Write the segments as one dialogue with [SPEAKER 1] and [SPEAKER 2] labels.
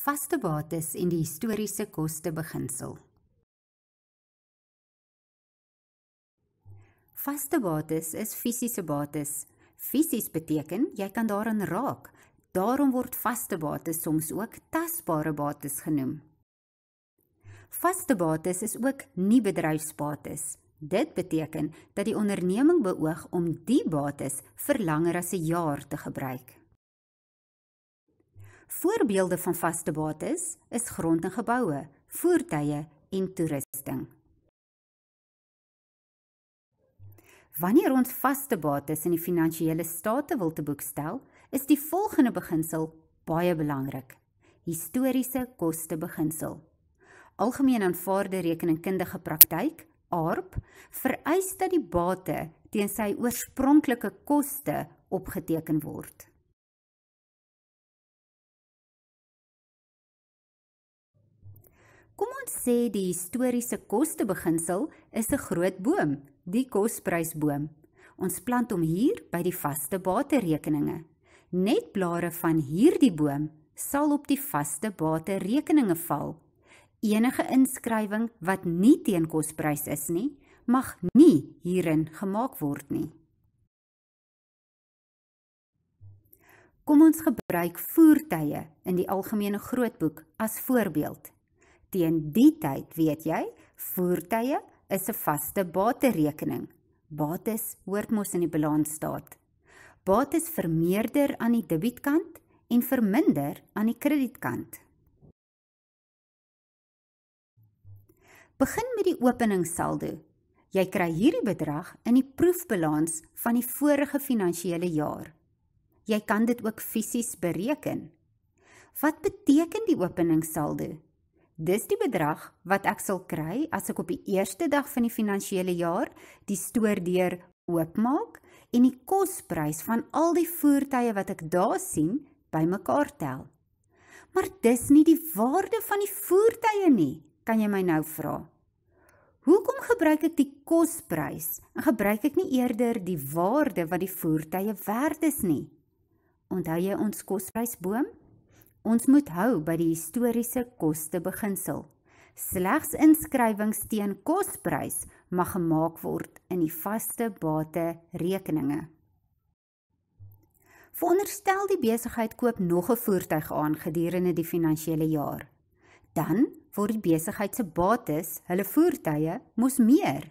[SPEAKER 1] vaste bates en die historiese koste beginsel. Vaste bates is fisiese bates. Fisies beteken jy kan daarin raak. Daarom word vaste bates soms ook tasbare bates genoem. Vaste bates is ook nie bedryfsbates. Dit beteken dat die onderneming beoog om die bates vir langer as 'n jaar te gebruik. Voorbeelde van vaste bates is grond en geboue, voertuie en toerusting. Wanneer ons vaste bates in die finansiële state wil te boek stel, is die volgende beginsel baie belangrik: historiese koste beginsel. Algemeen aanvaarde rekeningkundige praktyk ARP vereis dat die bate teen sy oorspronklike koste opgeteken word. Kom ons sê die historiese koste beginsel is 'n groot boom, die kosprysboom. Ons plant hom hier by die vaste baterekeninge. Net blare van hierdie boom sal op die vaste baterekeninge val. Enige inskrywing wat nie teen kosprys is nie, mag nie hierin gemaak word nie. Kom ons gebruik voertuie in die algemene grootboek as voorbeeld. Teen die tyd, weet jy, voertuie is 'n vaste baterekening. Bates hoort mos in die balansstaat. Bates vermeerder aan die debietkant en verminder aan die kredietkant. Begin met die openingssaldo. Jy kry hierdie bedrag in die proefbalans van die vorige finansiële jaar. Jy kan dit ook fisies bereken. Wat beteken die openingssaldo? Dis die bedrag wat ek sal kry as ek op die eerste dag van die finansiële jaar die stoordeur oopmaak en die kosprys van al die voertuie wat ek daar sien bymekaar tel. Maar dis nie die waarde van die voertuie nie, kan jy my nou vra? Hoekom gebruik ek die kosprys en gebruik ek nie eerder die waarde wat die voertuie werd is nie? Onthou jy ons kosprysboom? Ons moet hou by die historiese koste beginsel. Slegs inskrywings teen kosprys mag gemaak word in die vaste bate rekeninge. Veronderstel die besigheid koop nog 'n voertuig aan gedurende die finansiële jaar. Dan word die besigheid se bates, hulle voertuie, mos meer.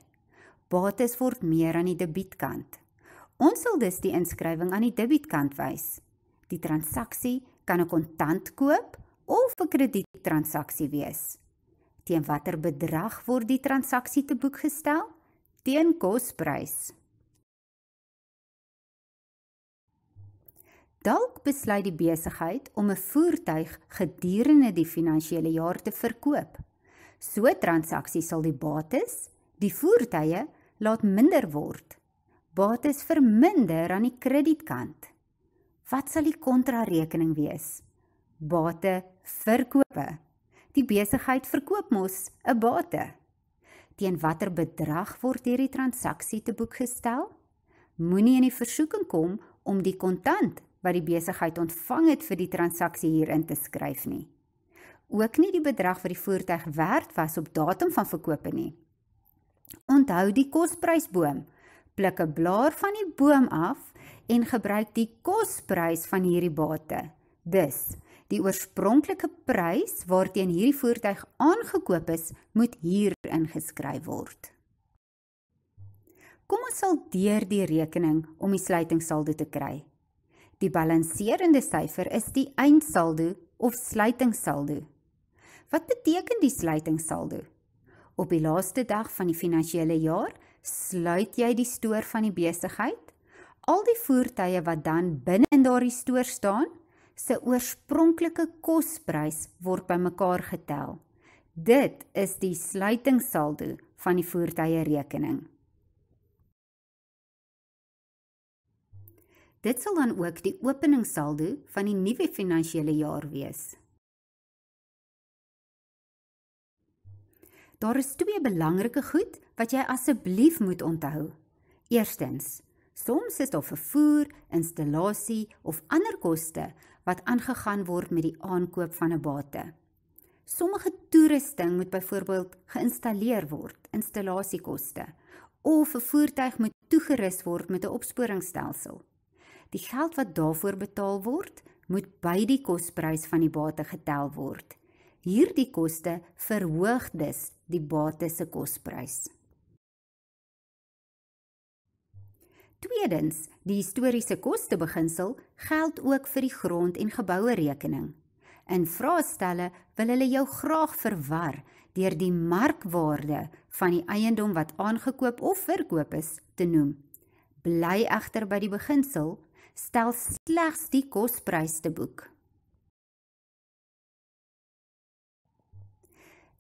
[SPEAKER 1] Bates word meer aan die debietkant. Ons sal dus die inskrywing aan die debietkant wys. Die transaksie kan 'n kontant koop of 'n krediettransaksie wees. Teen watter bedrag word die transaksie te boek gestel? Teen kosprys. Dalk besluit die besigheid om 'n voertuig gedurende die finansiële jaar te verkoop. So transaksie sal die bates, die voertuie, laat minder word. Bates verminder aan die kredietkant. Wat sal die kontrarekening wees? Bate verkope. Die besigheid verkoop mos 'n bate. Teen watter bedrag word hierdie transaksie te boek gestel? Moenie in die versoeking kom om die kontant wat die besigheid ontvang het vir die transaksie hierin te skryf nie. Ook nie die bedrag wat die voertuig werd was op datum van verkoop nie. Onthou die kosprysboom pluk 'n blaar van die boom af en gebruik die kosprys van hierdie bate. Dus, die oorspronklike prys waarteen hierdie voertuig aangekoop is, moet hier ingeskryf word. Kom ons sal deur die rekening om die sluitingssaldo te kry. Die balanserende syfer is die eindsaldo of sluitingssaldo. Wat beteken die sluitingssaldo? Op die laaste dag van die finansiële jaar sluit jy die stoor van die besigheid. Al die voertuie wat dan binne in daardie stoor staan, se oorspronklike kosprys word bymekaar getel. Dit is die sluitingssaldo van die voertuie rekening. Dit sal dan ook die openingssaldo van die nuwe finansiële jaar wees. Daar is twee belangrike goed wat jy asseblief moet onthou. Eerstens, soms is daar vervoer, installasie of ander koste wat aangegaan word met die aankoop van 'n bate. Sommige toerusting moet byvoorbeeld geïnstalleer word, installasiekoste, of 'n voertuig moet toegerus word met 'n opsporingsstelsel. Die geld wat daarvoor betaal word, moet by die kosprys van die bate getel word. Hierdie koste verhoog dus die bate se kosprys. Tweedens, die historiese koste beginsel geld ook vir die grond en geboue rekening. In vraestelle wil hulle jou graag verwar deur die markwaarde van die eiendom wat aangekoop of verkoop is te noem. Bly egter by die beginsel, stel slegs die kosprys te boek.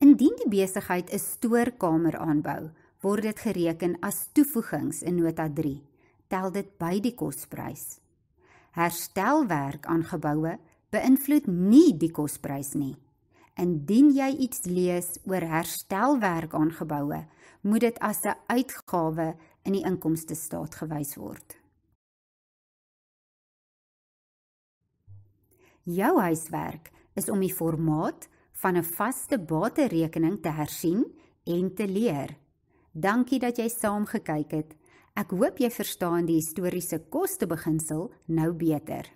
[SPEAKER 1] Indien die besigheid 'n stoorkamer aanbou, word dit gereken as toevoegings in nota 3 tel dit by die kosprys. Herstelwerk aan geboue beïnvloed nie die kosprys nie. Indien jy iets lees oor herstelwerk aan geboue, moet dit as 'n uitgawe in die inkomste staat gewys word. Jou huiswerk is om die formaat van 'n vaste baterekening te hersien en te leer. Dankie dat jy saam gekyk het. Ek hoop jy verstaan die historiese koste beginsel nou beter.